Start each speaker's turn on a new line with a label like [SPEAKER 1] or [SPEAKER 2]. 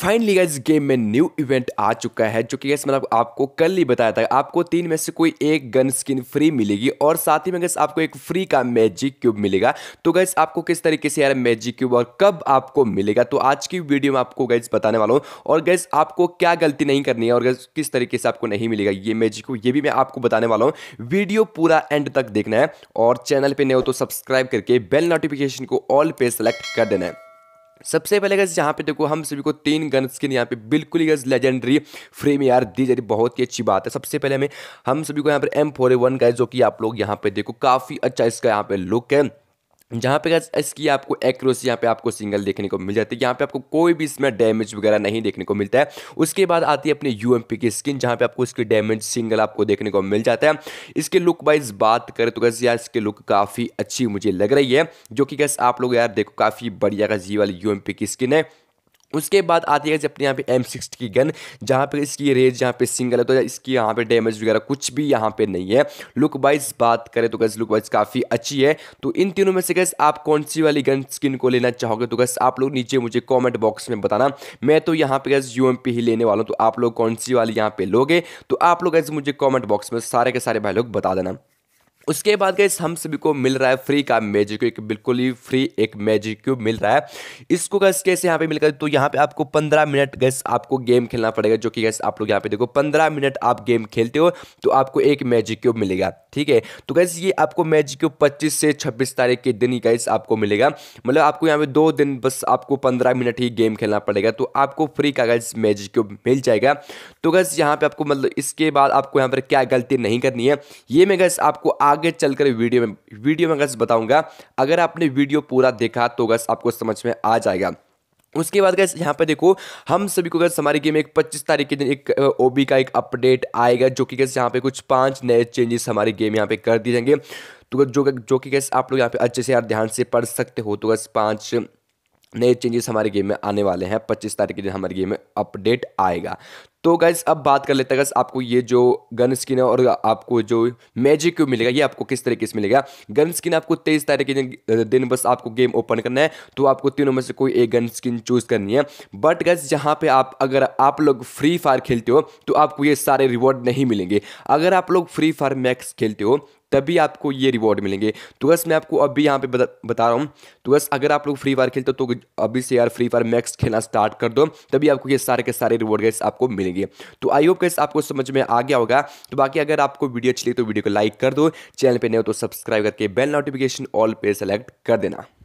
[SPEAKER 1] finally guys game में new event आ चुका है जो कि गैस मतलब आपको कल ही बताया था आपको तीन में से कोई एक गन स्किन फ्री मिलेगी और साथ ही में गैस आपको एक फ्री का मैजिक क्यूब मिलेगा तो गैस आपको किस तरीके से यार मैजिक क्यूब और कब आपको मिलेगा तो आज की वीडियो में आपको गैस बताने वाला हूँ और गैस आपको क्या गलती नहीं करनी है और गैस किस तरीके से आपको नहीं मिलेगा ये मैजिक क्यूब ये भी मैं आपको बताने वाला हूँ वीडियो पूरा एंड तक देखना है और चैनल पर नहीं हो तो सब्सक्राइब करके बेल नोटिफिकेशन को ऑल पे सेलेक्ट कर देना है सबसे पहले गज यहाँ पे देखो हम सभी को तीन गन स्किन यहाँ पे बिल्कुल ही गज लेजेंडरी फ्रेम यार दी जा रही बहुत ही अच्छी बात है सबसे पहले हमें हम सभी को यहाँ पर एम फोर ए वन गए जो कि आप लोग यहाँ पे देखो काफ़ी अच्छा इसका यहाँ पे लुक है जहाँ पे इसकी आपको एक्रोसी यहाँ पे आपको सिंगल देखने को मिल जाती है यहाँ पे आपको कोई भी इसमें डैमेज वगैरह नहीं देखने को मिलता है उसके बाद आती है अपने यू की स्किन जहाँ पे आपको इसकी डैमेज सिंगल आपको देखने को मिल जाता है इसके लुक वाइज बात करें तो कैसे यार इसके लुक काफ़ी अच्छी मुझे लग रही है जो कि कैसे आप लोग यार देखो काफ़ी बढ़िया का जी वाली यू की स्किन है उसके बाद आती है अपने यहाँ पे एम सिक्सटी की गन जहाँ पे इसकी रेंज यहाँ पे सिंगल है तो इसकी यहाँ पे डैमेज वगैरह कुछ भी यहाँ पे नहीं है लुक वाइज बात करें तो गैस लुक वाइज काफ़ी अच्छी है तो इन तीनों में से गैस आप कौन सी वाली गन स्किन को लेना चाहोगे तो गैस आप लोग नीचे मुझे कॉमेंट बॉक्स में बताना मैं तो यहाँ पे गैस यू ही लेने वाला हूँ तो आप लोग कौन सी वाली यहाँ पे लोगे तो आप लोग गैस मुझे कॉमेंट बॉक्स में सारे के सारे भाई लोग बता देना उसके बाद गए हम सभी को मिल रहा है फ्री का मैजिक क्यूब बिल्कुल ही फ्री एक मैजिक क्यूब मिल रहा है इसको गैस कैसे यहाँ पे मिल तो यहाँ पे आपको पंद्रह मिनट गैस आपको गेम खेलना पड़ेगा जो कि गैस आप लोग यहाँ पे देखो पंद्रह मिनट आप गेम खेलते हो तो आपको एक मैजिक क्यूब मिलेगा ठीक है तो गैस ये आपको मैजिक क्यूब पच्चीस से छब्बीस तारीख के दिन ही गैस आपको मिलेगा मतलब आपको यहाँ पे दो दिन बस आपको पंद्रह मिनट ही गेम खेलना पड़ेगा तो आपको फ्री का गैस मैजिक क्यूब मिल जाएगा तो गैस यहाँ पे आपको मतलब इसके बाद आपको यहाँ पर क्या गलती नहीं करनी है ये मैं गैस आपको आगे आगे चलकर वीडियो में वीडियो में गस बताऊंगा अगर आपने वीडियो पूरा देखा तो गस आपको समझ में आ जाएगा उसके बाद गैस यहाँ पे देखो हम सभी को गैस हमारी गेम में एक 25 तारीख के दिन एक ओबी का एक अपडेट आएगा जो कि गैस यहाँ पे कुछ पांच नए चेंजेस हमारी गेम यहाँ पे कर दिए जाएंगे तो जो जो कि गैस आप लोग यहाँ पे अच्छे से यार ध्यान से पढ़ सकते हो तो गैस पांच नए चेंजेस हमारे गेम में आने वाले हैं पच्चीस तारीख के दिन हमारे गेम में अपडेट आएगा तो गाइज अब बात कर लेते हैं गैस आपको ये जो गन स्किन है और आपको जो मैजिक क्यूब मिलेगा ये आपको किस तरीके से मिलेगा गन स्किन आपको तेईस तारीख के दिन, दिन बस आपको गेम ओपन करना है तो आपको तीनों में से कोई एक गन स्किन चूज करनी है बट गैस जहाँ पे आप अगर आप लोग फ्री फायर खेलते हो तो आपको ये सारे रिवॉर्ड नहीं मिलेंगे अगर आप लोग फ्री फायर मैक्स खेलते हो तभी आपको ये रिवॉर्ड मिलेंगे तो बस मैं आपको अभी यहाँ पे बता, बता रहा हूँ तो बस अगर आप लोग फ्री फायर खेलते हो तो अभी से यार फ्री फायर मैक्स खेलना स्टार्ट कर दो तभी आपको ये सारे के सारे रिवॉर्ड गैस आपको मिलेंगे तो आई होप गैस आपको समझ में आ गया होगा तो बाकी अगर आपको वीडियो अच्छी लगी तो वीडियो को लाइक कर दो चैनल पर नहीं हो तो सब्सक्राइब करके बेल नोटिफिकेशन ऑल पे सेलेक्ट कर देना